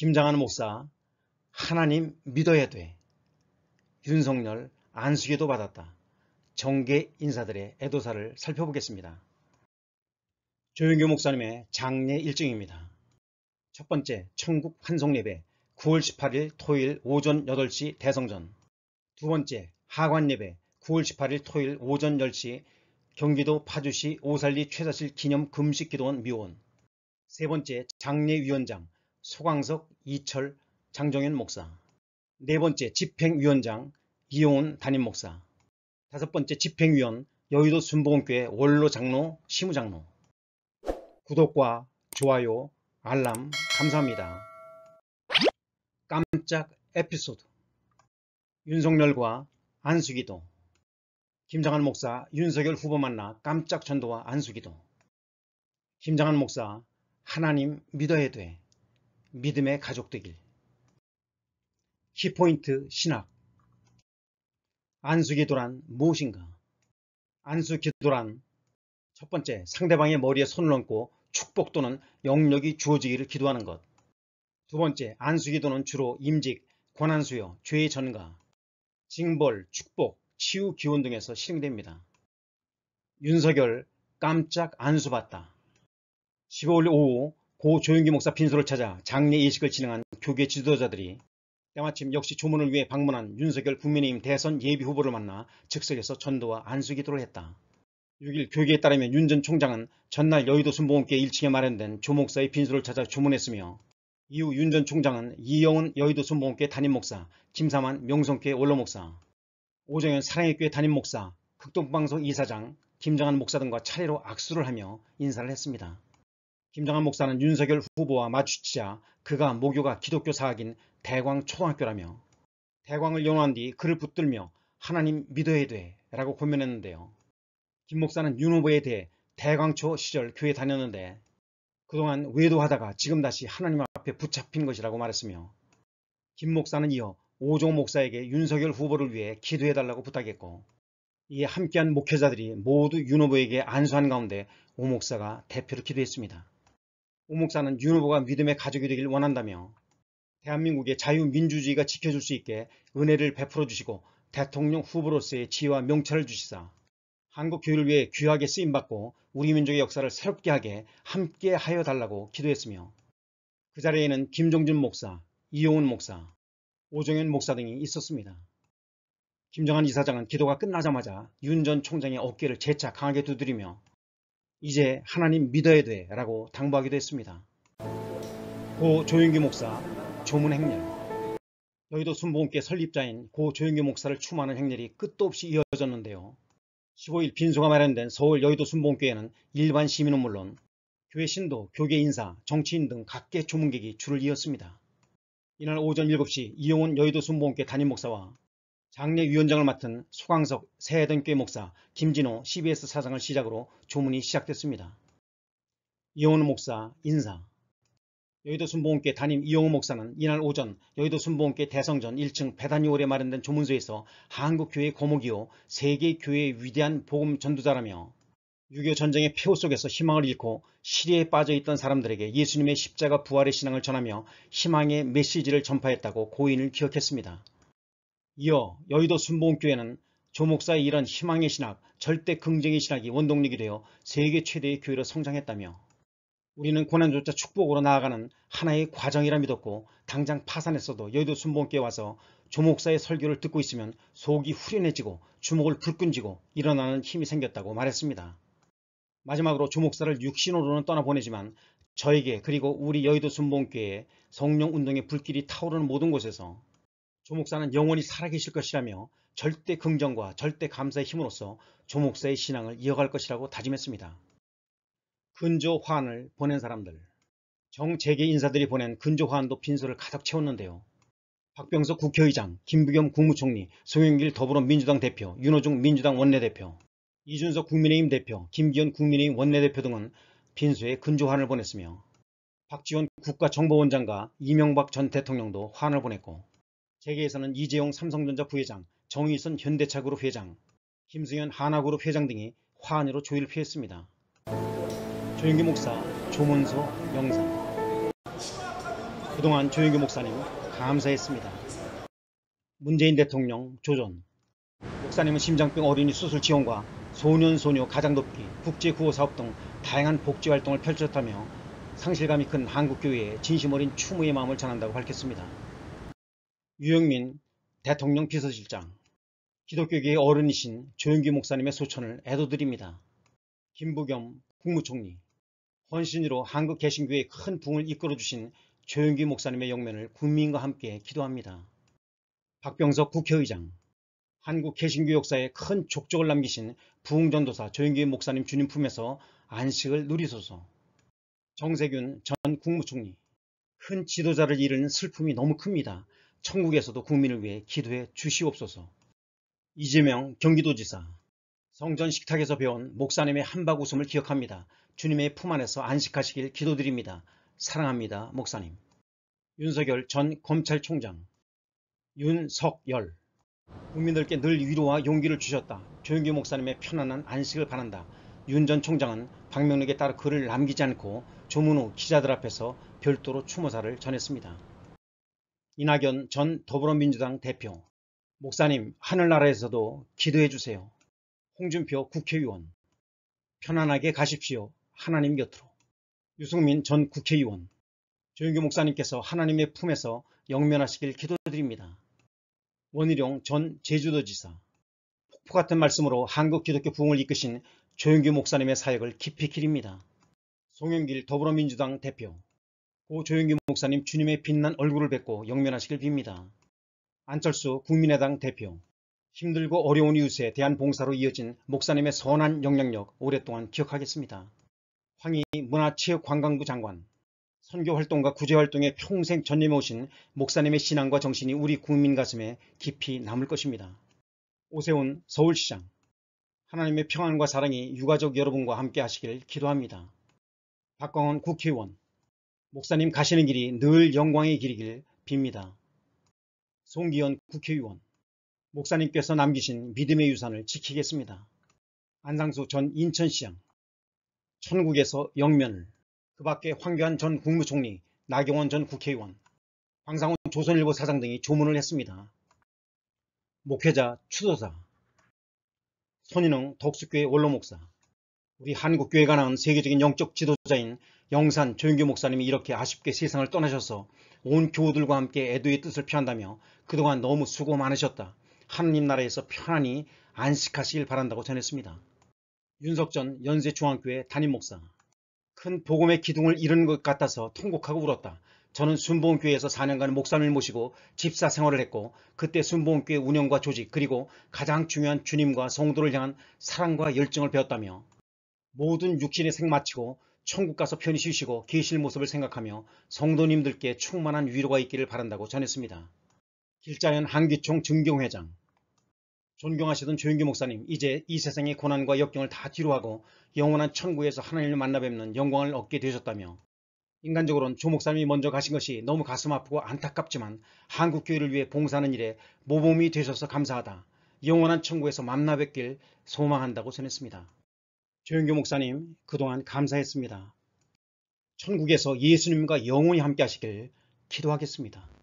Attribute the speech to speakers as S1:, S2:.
S1: 김장한 목사 하나님 믿어야 돼. 윤석열 안수기도 받았다. 정계 인사들의 애도사를 살펴보겠습니다. 조영규 목사님의 장례 일정입니다. 첫 번째 천국 환송예배 9월 18일 토요일 오전 8시 대성전 두 번째 하관예배 9월 18일 토요일 오전 10시 경기도 파주시 오살리 최사실 기념 금식기도원 묘원 세 번째 장례위원장 소광석, 이철, 장정현 목사 네 번째 집행위원장 이용훈 담임 목사 다섯 번째 집행위원 여의도 순복음교회 원로 장로 심우 장로 구독과 좋아요 알람 감사합니다 깜짝 에피소드 윤석열과 안수기도 김장한 목사 윤석열 후보 만나 깜짝 전도와 안수기도 김장한 목사 하나님 믿어야 돼 믿음의 가족 되길. 키포인트 신학. 안수기도란 무엇인가? 안수기도란 첫 번째, 상대방의 머리에 손을 얹고 축복 또는 영역이 주어지기를 기도하는 것. 두 번째, 안수기도는 주로 임직, 권한수여 죄의 전가, 징벌, 축복, 치유 기원 등에서 실행됩니다. 윤석열 깜짝 안수받다. 15일 오후 고 조영기 목사 빈소를 찾아 장례 예식을 진행한 교계 지도자들이 때마침 역시 조문을 위해 방문한 윤석열 국민의힘 대선 예비 후보를 만나 즉석에서 전도와 안수 기도를 했다. 6일 교계에 따르면 윤 전 총장은 전날 여의도 순복음교회 1층에 마련된 조 목사의 빈소를 찾아 조문했으며 이후 윤 전 총장은 이영훈 여의도 순복음교회 담임 목사, 김사만 명성교회 원로 목사, 오정현 사랑의 교회 담임 목사, 극동방송 이사장, 김정한 목사 등과 차례로 악수를 하며 인사를 했습니다. 김정한 목사는 윤석열 후보와 마주치자 그가 모교가 기독교 사학인 대광 초등학교라며 대광을 연호한 뒤 그를 붙들며 하나님 믿어야 돼 라고 고면했는데요. 김 목사는 윤 후보에 대해 대광초 시절 교회 다녔는데 그동안 외도하다가 지금 다시 하나님 앞에 붙잡힌 것이라고 말했으며 김 목사는 이어 오종 목사에게 윤석열 후보를 위해 기도해달라고 부탁했고 이에 함께한 목회자들이 모두 윤 후보에게 안수한 가운데 오 목사가 대표로 기도했습니다. 오 목사는 윤 후보가 믿음의 가족이 되길 원한다며 대한민국의 자유민주주의가 지켜줄 수 있게 은혜를 베풀어 주시고 대통령 후보로서의 지혜와 명철을 주시사 한국 교회를 위해 귀하게 쓰임받고 우리 민족의 역사를 새롭게 하게 함께 하여 달라고 기도했으며 그 자리에는 김종준 목사, 이용훈 목사, 오정현 목사 등이 있었습니다. 김정한 이사장은 기도가 끝나자마자 윤 전 총장의 어깨를 재차 강하게 두드리며 이제 하나님 믿어야 돼 라고 당부하기도 했습니다. 고 조영규 목사 조문 행렬 여의도 순복음계 설립자인 고 조영규 목사를 추모하는 행렬이 끝도 없이 이어졌는데요. 15일 빈소가 마련된 서울 여의도 순복음교회는 일반 시민은 물론 교회 신도, 교계 인사, 정치인 등 각계 조문객이 줄을 이었습니다. 이날 오전 7시 이용훈 여의도 순복음교회 담임 목사와 장례위원장을 맡은 소광석 새해등교회 목사 김진호 CBS 사상을 시작으로 조문이 시작됐습니다. 이용훈 목사 인사 여의도 순복음교회 담임 이용우 목사는 이날 오전 여의도 순복음교회 대성전 1층 배단요월에 마련된 조문소에서 한국교회의 고목이요 세계교회의 위대한 복음 전두자라며6.25 전쟁의 폐호 속에서 희망을 잃고 시리에 빠져있던 사람들에게 예수님의 십자가 부활의 신앙을 전하며 희망의 메시지를 전파했다고 고인을 기억했습니다. 이어 여의도 순봉교회는 조목사의 이런 희망의 신학, 절대 긍정의 신학이 원동력이 되어 세계 최대의 교회로 성장했다며 우리는 고난조차 축복으로 나아가는 하나의 과정이라 믿었고 당장 파산했어도 여의도 순봉교회 와서 조목사의 설교를 듣고 있으면 속이 후련해지고 주목을불끈지고 일어나는 힘이 생겼다고 말했습니다. 마지막으로 조목사를 육신으로는 떠나보내지만 저에게 그리고 우리 여의도 순봉교회 의 성령운동의 불길이 타오르는 모든 곳에서 조목사는 영원히 살아계실 것이라며 절대 긍정과 절대 감사의 힘으로써 조목사의 신앙을 이어갈 것이라고 다짐했습니다. 근조화환을 보낸 사람들 정재계 인사들이 보낸 근조화환도 빈소를 가득 채웠는데요. 박병석 국회의장, 김부겸 국무총리, 송영길 더불어민주당 대표, 윤호중 민주당 원내대표, 이준석 국민의힘 대표, 김기현 국민의힘 원내대표 등은 빈소에 근조환을 화 보냈으며 박지원 국가정보원장과 이명박 전 대통령도 화 환을 보냈고 재계에서는 이재용 삼성전자 부회장, 정의선 현대차그룹 회장, 김승현 한화그룹 회장 등이 화환으로 조의를 피했습니다. 조영규 목사 조문소 영상 그동안 조영규 목사님 감사했습니다. 문재인 대통령 조전 목사님은 심장병 어린이 수술 지원과 소년 소녀 가장 높기 국제 구호 사업 등 다양한 복지 활동을 펼쳤다며 상실감이 큰 한국교회에 진심 어린 추모의 마음을 전한다고 밝혔습니다. 유영민 대통령 비서실장, 기독교계의 어른이신 조영기 목사님의 소천을 애도드립니다. 김부겸 국무총리, 헌신으로 한국 개신교의 큰 붕을 이끌어주신 조영기 목사님의 영면을 국민과 함께 기도합니다. 박병석 국회의장, 한국 개신교 역사에 큰 족적을 남기신 부흥전도사 조영기 목사님 주님 품에서 안식을 누리소서. 정세균 전 국무총리, 큰 지도자를 잃은 슬픔이 너무 큽니다. 천국에서도 국민을 위해 기도해 주시옵소서. 이재명 경기도지사 성전 식탁에서 배운 목사님의 한박 웃음을 기억합니다. 주님의 품 안에서 안식하시길 기도드립니다. 사랑합니다. 목사님. 윤석열 전 검찰총장 윤석열 국민들께 늘 위로와 용기를 주셨다. 조영규 목사님의 편안한 안식을 바란다. 윤 전 총장은 박명록에 따라 글을 남기지 않고 조문후 기자들 앞에서 별도로 추모사를 전했습니다. 이낙연 전 더불어민주당 대표 목사님 하늘나라에서도 기도해 주세요. 홍준표 국회의원 편안하게 가십시오. 하나님 곁으로 유승민 전 국회의원 조윤규 목사님께서 하나님의 품에서 영면하시길 기도드립니다. 원희룡 전 제주도지사 폭포 같은 말씀으로 한국 기독교 부흥을 이끄신 조윤규 목사님의 사역을 깊이 기립니다. 송영길 더불어민주당 대표 오조영규 목사님 주님의 빛난 얼굴을 뵙고 영면하시길 빕니다. 안철수 국민의당 대표 힘들고 어려운 이웃에 대한 봉사로 이어진 목사님의 선한 영향력 오랫동안 기억하겠습니다. 황희 문화체육관광부 장관 선교활동과 구제활동에 평생 전념해 오신 목사님의 신앙과 정신이 우리 국민 가슴에 깊이 남을 것입니다. 오세훈 서울시장 하나님의 평안과 사랑이 유가족 여러분과 함께 하시길 기도합니다. 박광원 국회의원 목사님 가시는 길이 늘 영광의 길이길 빕니다. 송기현 국회의원 목사님께서 남기신 믿음의 유산을 지키겠습니다. 안상수 전 인천시장 천국에서 영면을 그 밖에 황교안 전 국무총리 나경원 전 국회의원 방상훈 조선일보 사장 등이 조문을 했습니다. 목회자 추도사 손인웅 덕수교회 원로목사 우리 한국교회가 낳은 세계적인 영적 지도자인 영산 조영규 목사님이 이렇게 아쉽게 세상을 떠나셔서 온 교우들과 함께 애도의 뜻을 표한다며 그동안 너무 수고 많으셨다. 하느님 나라에서 편안히 안식하시길 바란다고 전했습니다. 윤석전 연세중앙교회 담임 목사 큰 복음의 기둥을 잃은 것 같아서 통곡하고 울었다. 저는 순봉교회에서 4년간 목사님을 모시고 집사 생활을 했고 그때 순봉교회 운영과 조직 그리고 가장 중요한 주님과 성도를 향한 사랑과 열정을 배웠다며 모든 육신의 생 마치고 천국 가서 편히 쉬시고 계실 모습을 생각하며 성도님들께 충만한 위로가 있기를 바란다고 전했습니다. 길자연 한기총 증경회장 존경하시던 조영규 목사님 이제 이 세상의 고난과 역경을 다 뒤로하고 영원한 천국에서 하나님을 만나 뵙는 영광을 얻게 되셨다며 인간적으로는 조 목사님이 먼저 가신 것이 너무 가슴 아프고 안타깝지만 한국교회를 위해 봉사하는 일에 모범이 되셔서 감사하다. 영원한 천국에서 만나 뵙길 소망한다고 전했습니다. 조영규 목사님 그동안 감사했습니다. 천국에서 예수님과 영원히 함께 하시길 기도하겠습니다.